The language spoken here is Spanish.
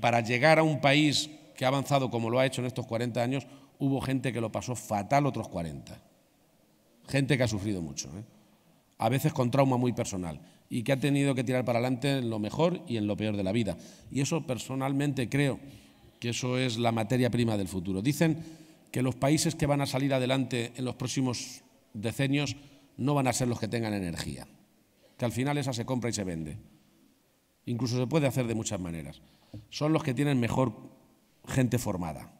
para llegar a un país que ha avanzado como lo ha hecho en estos 40 años, hubo gente que lo pasó fatal otros 40. Gente que ha sufrido mucho, ¿eh? a veces con trauma muy personal y que ha tenido que tirar para adelante en lo mejor y en lo peor de la vida. Y eso personalmente creo que eso es la materia prima del futuro. Dicen que los países que van a salir adelante en los próximos decenios no van a ser los que tengan energía, que al final esa se compra y se vende. Incluso se puede hacer de muchas maneras. Son los que tienen mejor gente formada.